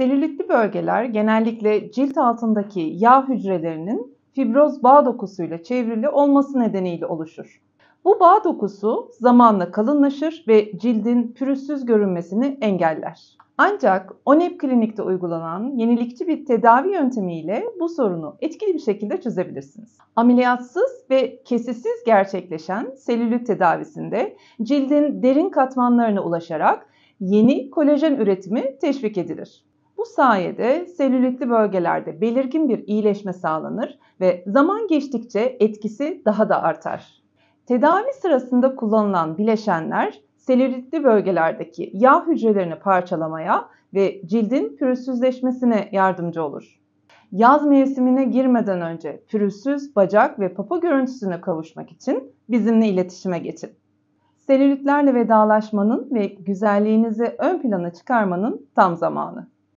Selülitli bölgeler genellikle cilt altındaki yağ hücrelerinin fibroz bağ dokusuyla çevrili olması nedeniyle oluşur. Bu bağ dokusu zamanla kalınlaşır ve cildin pürüzsüz görünmesini engeller. Ancak ONEP klinikte uygulanan yenilikçi bir tedavi yöntemiyle bu sorunu etkili bir şekilde çözebilirsiniz. Ameliyatsız ve kesisiz gerçekleşen selülit tedavisinde cildin derin katmanlarına ulaşarak yeni kolajen üretimi teşvik edilir. Bu sayede selülitli bölgelerde belirgin bir iyileşme sağlanır ve zaman geçtikçe etkisi daha da artar. Tedavi sırasında kullanılan bileşenler selülitli bölgelerdeki yağ hücrelerini parçalamaya ve cildin pürüzsüzleşmesine yardımcı olur. Yaz mevsimine girmeden önce pürüzsüz bacak ve papa görüntüsüne kavuşmak için bizimle iletişime geçin. Selülitlerle vedalaşmanın ve güzelliğinizi ön plana çıkarmanın tam zamanı.